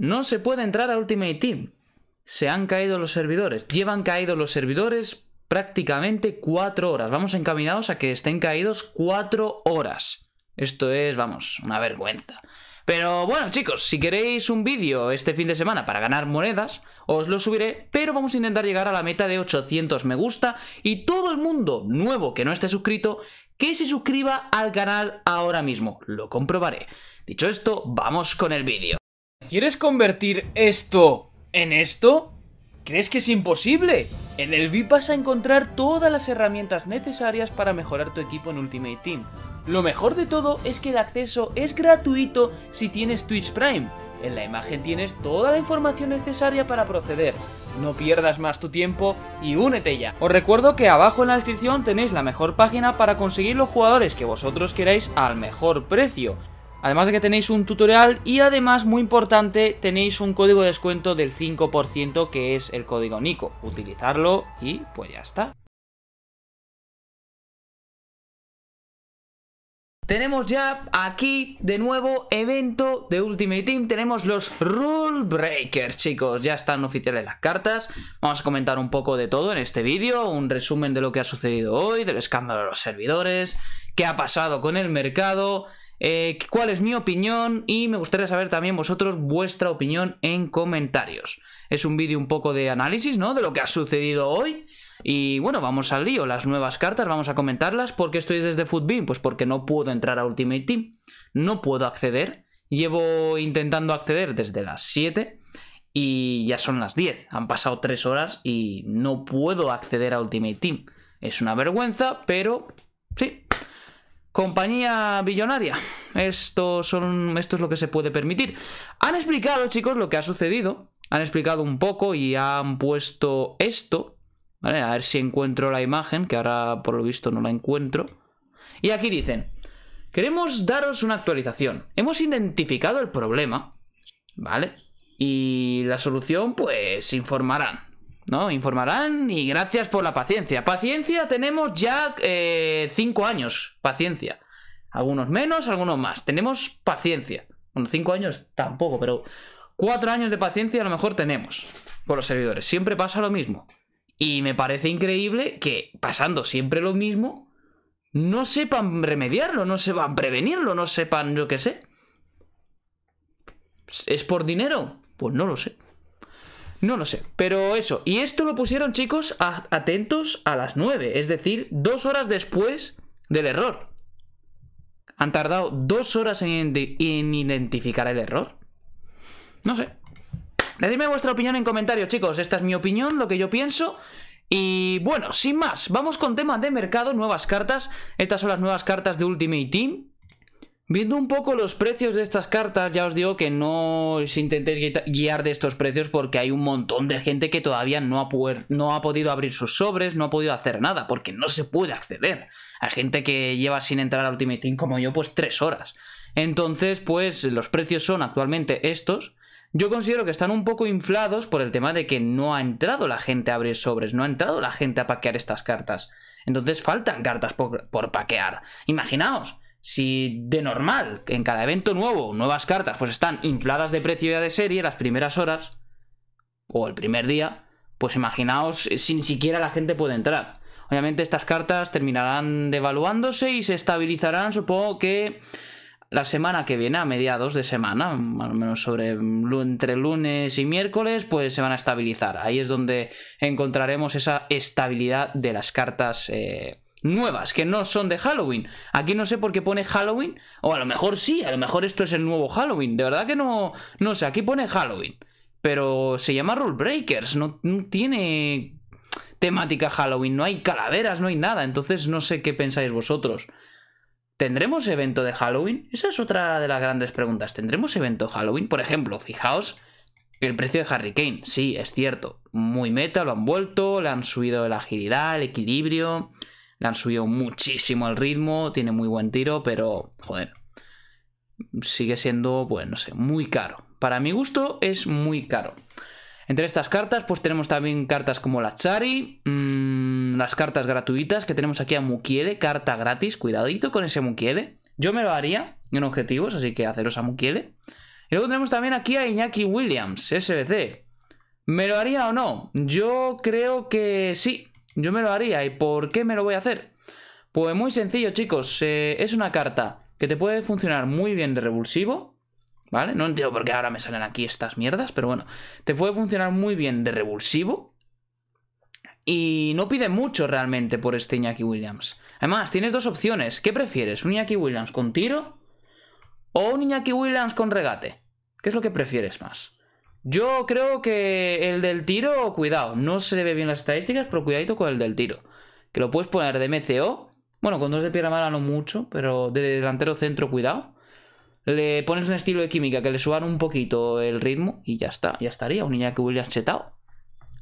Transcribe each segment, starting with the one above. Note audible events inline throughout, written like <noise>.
No se puede entrar a Ultimate Team. Se han caído los servidores. Llevan caídos los servidores prácticamente cuatro horas. Vamos encaminados a que estén caídos cuatro horas. Esto es, vamos, una vergüenza. Pero bueno, chicos, si queréis un vídeo este fin de semana para ganar monedas, os lo subiré, pero vamos a intentar llegar a la meta de 800 me gusta y todo el mundo nuevo que no esté suscrito, que se suscriba al canal ahora mismo. Lo comprobaré. Dicho esto, vamos con el vídeo. ¿Quieres convertir esto en esto? ¿Crees que es imposible? En el VIP vas a encontrar todas las herramientas necesarias para mejorar tu equipo en Ultimate Team. Lo mejor de todo es que el acceso es gratuito si tienes Twitch Prime. En la imagen tienes toda la información necesaria para proceder. No pierdas más tu tiempo y únete ya. Os recuerdo que abajo en la descripción tenéis la mejor página para conseguir los jugadores que vosotros queráis al mejor precio. Además de que tenéis un tutorial y además, muy importante, tenéis un código de descuento del 5% que es el código Nico. Utilizarlo y pues ya está. Tenemos ya aquí de nuevo evento de Ultimate Team. Tenemos los Rule Breakers, chicos. Ya están oficiales las cartas. Vamos a comentar un poco de todo en este vídeo. Un resumen de lo que ha sucedido hoy, del escándalo de los servidores, qué ha pasado con el mercado, eh, cuál es mi opinión y me gustaría saber también vosotros vuestra opinión en comentarios. Es un vídeo un poco de análisis, ¿no? De lo que ha sucedido hoy. Y bueno, vamos al lío, las nuevas cartas, vamos a comentarlas. ¿Por qué estoy desde Footbeam? Pues porque no puedo entrar a Ultimate Team, no puedo acceder. Llevo intentando acceder desde las 7 y ya son las 10. Han pasado 3 horas y no puedo acceder a Ultimate Team. Es una vergüenza, pero sí, compañía billonaria. Esto, son, esto es lo que se puede permitir. Han explicado, chicos, lo que ha sucedido. Han explicado un poco y han puesto esto. A ver si encuentro la imagen, que ahora por lo visto no la encuentro. Y aquí dicen, queremos daros una actualización. Hemos identificado el problema, ¿vale? Y la solución, pues, informarán. ¿no? Informarán y gracias por la paciencia. Paciencia tenemos ya 5 eh, años, paciencia. Algunos menos, algunos más. Tenemos paciencia. Bueno, 5 años tampoco, pero 4 años de paciencia a lo mejor tenemos con los servidores. Siempre pasa lo mismo. Y me parece increíble que pasando siempre lo mismo, no sepan remediarlo, no sepan prevenirlo, no sepan yo qué sé. ¿Es por dinero? Pues no lo sé. No lo sé, pero eso. Y esto lo pusieron, chicos, atentos a las 9, es decir, dos horas después del error. Han tardado dos horas en, identificar el error. No sé. Decidme vuestra opinión en comentarios, chicos. Esta es mi opinión, lo que yo pienso. Y bueno, sin más, vamos con tema de mercado, nuevas cartas. Estas son las nuevas cartas de Ultimate Team. Viendo un poco los precios de estas cartas, ya os digo que no os intentéis guiar de estos precios porque hay un montón de gente que todavía no ha, podido abrir sus sobres, no ha podido hacer nada, porque no se puede acceder. Hay gente que lleva sin entrar a Ultimate Team como yo pues tres horas. Entonces pues los precios son actualmente estos. Yo considero que están un poco inflados por el tema de que no ha entrado la gente a abrir sobres, no ha entrado la gente a paquear estas cartas. Entonces faltan cartas por paquear. Imaginaos, si de normal, en cada evento nuevo, nuevas cartas, pues están infladas de precio ya de serie las primeras horas, o el primer día, pues imaginaos si ni siquiera la gente puede entrar. Obviamente estas cartas terminarán devaluándose y se estabilizarán, supongo que la semana que viene, a mediados de semana, más o menos sobre entre lunes y miércoles, pues se van a estabilizar. Ahí es donde encontraremos esa estabilidad de las cartas eh, nuevas, que no son de Halloween. Aquí no sé por qué pone Halloween, o a lo mejor sí, a lo mejor esto es el nuevo Halloween. De verdad que no, no sé, aquí pone Halloween. Pero se llama Rule Breakers, no, tiene temática Halloween, no hay calaveras, no hay nada. Entonces no sé qué pensáis vosotros. ¿Tendremos evento de Halloween? Esa es otra de las grandes preguntas. ¿Tendremos evento Halloween? Por ejemplo, fijaos el precio de Harry Kane. Sí, es cierto. Muy meta, lo han vuelto, le han subido la agilidad, el equilibrio. Le han subido muchísimo el ritmo, tiene muy buen tiro, pero joder, sigue siendo, bueno, pues, no sé, muy caro. Para mi gusto es muy caro. Entre estas cartas, pues tenemos también cartas como la Chari, mm, las cartas gratuitas, que tenemos aquí a Mukiele, carta gratis, cuidadito con ese Mukiele. Yo me lo haría en objetivos, así que haceros a Mukiele. Y luego tenemos también aquí a Iñaki Williams, SBC. ¿Me lo haría o no? Yo creo que sí. Yo me lo haría. ¿Y por qué me lo voy a hacer? Pues muy sencillo, chicos. Eh, es una carta que te puede funcionar muy bien de revulsivo. ¿Vale? No entiendo por qué ahora me salen aquí estas mierdas, pero bueno. Te puede funcionar muy bien de revulsivo. Y no pide mucho realmente por este Iñaki Williams. Además, tienes dos opciones. ¿Qué prefieres? ¿Un Iñaki Williams con tiro? ¿O un Iñaki Williams con regate? ¿Qué es lo que prefieres más? Yo creo que el del tiro, cuidado, no se le ve bien las estadísticas, pero cuidadito con el del tiro. Que lo puedes poner de MCO, bueno, con dos de piedra mala no mucho, pero de delantero centro, cuidado. Le pones un estilo de química que le suban un poquito el ritmo y ya está, ya estaría. Un niña que William chetado.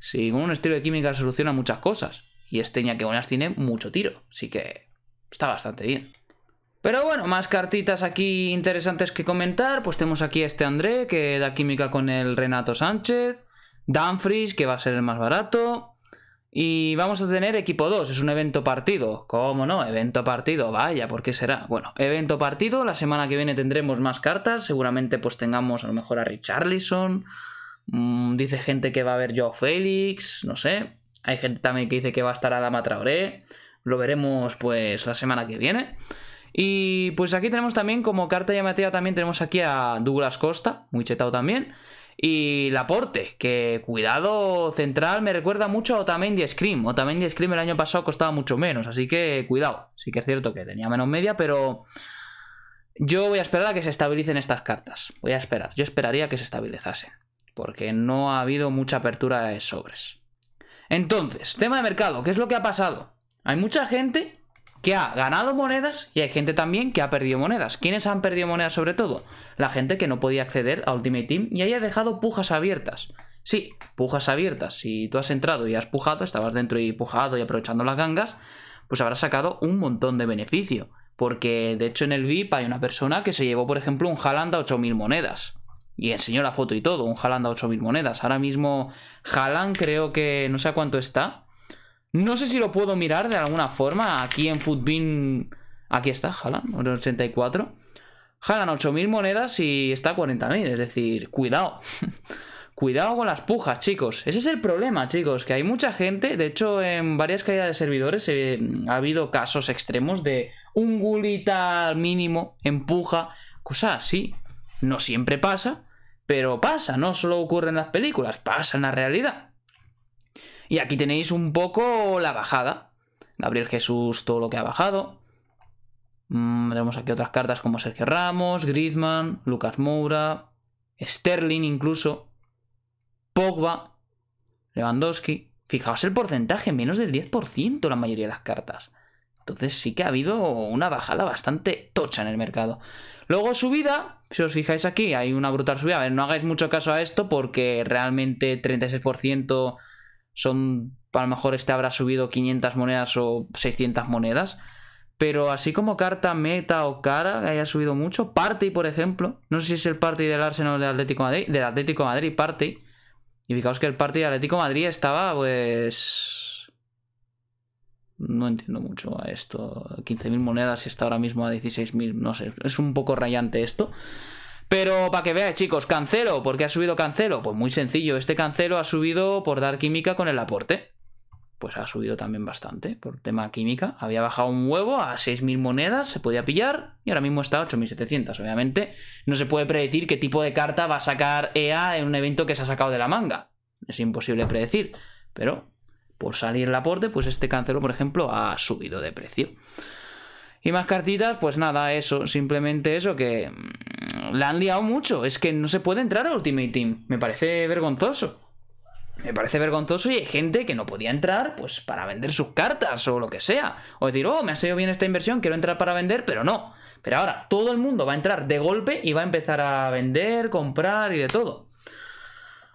Si con un estilo de química soluciona muchas cosas. Y este niña que buenas tiene mucho tiro, así que está bastante bien. Pero bueno, más cartitas aquí interesantes que comentar. Pues tenemos aquí a este André, que da química con el Renato Sánchez. Danfries, que va a ser el más barato. Y vamos a tener equipo 2, es un evento partido. ¿Cómo no? Evento partido, vaya, ¿por qué será? Bueno, evento partido, la semana que viene tendremos más cartas. Seguramente pues tengamos a lo mejor a Richarlison. Mm, dice gente que va a haber Joe Félix, no sé. Hay gente también que dice que va a estar Adama Traoré. Lo veremos pues la semana que viene. Y pues aquí tenemos también como carta llamativa también tenemos aquí a Douglas Costa, muy chetado también. Y Laporte, que cuidado central, me recuerda mucho a Otamendi Scream. Otamendi Scream el año pasado costaba mucho menos, así que cuidado. Sí que es cierto que tenía menos media, pero yo voy a esperar a que se estabilicen estas cartas. Voy a esperar, yo esperaría que se estabilizase porque no ha habido mucha apertura de sobres. Entonces, tema de mercado, ¿qué es lo que ha pasado? Hay mucha gente que ha ganado monedas y hay gente también que ha perdido monedas. ¿Quiénes han perdido monedas sobre todo? La gente que no podía acceder a Ultimate Team y haya dejado pujas abiertas. Sí, pujas abiertas. Si tú has entrado y has pujado, estabas dentro y pujado y aprovechando las gangas, pues habrás sacado un montón de beneficio. Porque de hecho en el VIP hay una persona que se llevó, por ejemplo, un Haaland a 8.000 monedas. Y enseñó la foto y todo, un Haaland a 8.000 monedas. Ahora mismo Haaland creo que no sé a cuánto está, no sé si lo puedo mirar de alguna forma. Aquí en Footbin... Aquí está, Jalan, 84. Jalan 8.000 monedas y está a 40.000. Es decir, cuidado. <laughs> cuidado con las pujas, chicos. Ese es el problema, chicos. Que hay mucha gente. De hecho, en varias caídas de servidores eh, ha habido casos extremos de un gulita al mínimo, empuja, cosas así. No siempre pasa, pero pasa. No solo ocurre en las películas, pasa en la realidad. Y aquí tenéis un poco la bajada. Gabriel Jesús, todo lo que ha bajado. Mm, tenemos aquí otras cartas como Sergio Ramos, Griezmann, Lucas Moura, Sterling incluso, Pogba, Lewandowski. Fijaos el porcentaje, menos del 10% la mayoría de las cartas. Entonces sí que ha habido una bajada bastante tocha en el mercado. Luego subida, si os fijáis aquí, hay una brutal subida. A ver, no hagáis mucho caso a esto porque realmente 36% son, a lo mejor este habrá subido 500 monedas o 600 monedas. Pero así como carta meta o cara que haya subido mucho, Party, por ejemplo. No sé si es el Party del Arsenal del Atlético de Madrid, del Atlético Madrid, Party. Y fijaos que el Party del Atlético Madrid estaba, pues. No entiendo mucho a esto. 15.000 monedas y está ahora mismo a 16.000. No sé, es un poco rayante esto. Pero para que veáis, chicos, cancelo. ¿Por qué ha subido cancelo? Pues muy sencillo. Este cancelo ha subido por dar química con el aporte. Pues ha subido también bastante por tema química. Había bajado un huevo a 6.000 monedas, se podía pillar, y ahora mismo está a 8.700. Obviamente, no se puede predecir qué tipo de carta va a sacar EA en un evento que se ha sacado de la manga. Es imposible predecir. Pero por salir el aporte, pues este cancelo, por ejemplo, ha subido de precio. Y más cartitas, pues nada, eso, simplemente eso que mm, la han liado mucho. Es que no se puede entrar a Ultimate Team. Me parece vergonzoso. Me parece vergonzoso y hay gente que no podía entrar pues para vender sus cartas o lo que sea. O decir, oh, me ha salido bien esta inversión, quiero entrar para vender, pero no. Pero ahora todo el mundo va a entrar de golpe y va a empezar a vender, comprar y de todo.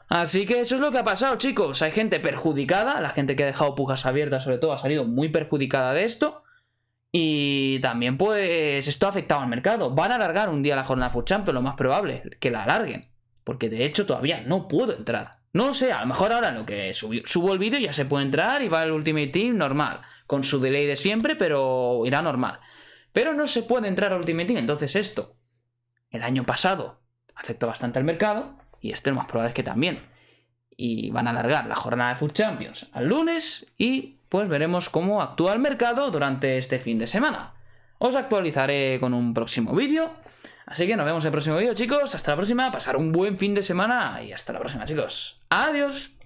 Así que eso es lo que ha pasado, chicos. Hay gente perjudicada, la gente que ha dejado pujas abiertas sobre todo ha salido muy perjudicada de esto. Y también, pues, esto ha afectado al mercado. Van a alargar un día la jornada Food Champions, lo más probable, que la alarguen. Porque de hecho todavía no puedo entrar. No sé, a lo mejor ahora en lo que subo, subo el vídeo ya se puede entrar y va el Ultimate Team normal. Con su delay de siempre, pero irá normal. Pero no se puede entrar al Ultimate Team. Entonces, esto, el año pasado, afectó bastante al mercado. Y este lo más probable es que también. Y van a alargar la jornada de Food Champions al lunes y pues veremos cómo actúa el mercado durante este fin de semana. Os actualizaré con un próximo vídeo. Así que nos vemos en el próximo vídeo, chicos. Hasta la próxima. Pasar un buen fin de semana y hasta la próxima, chicos. Adiós.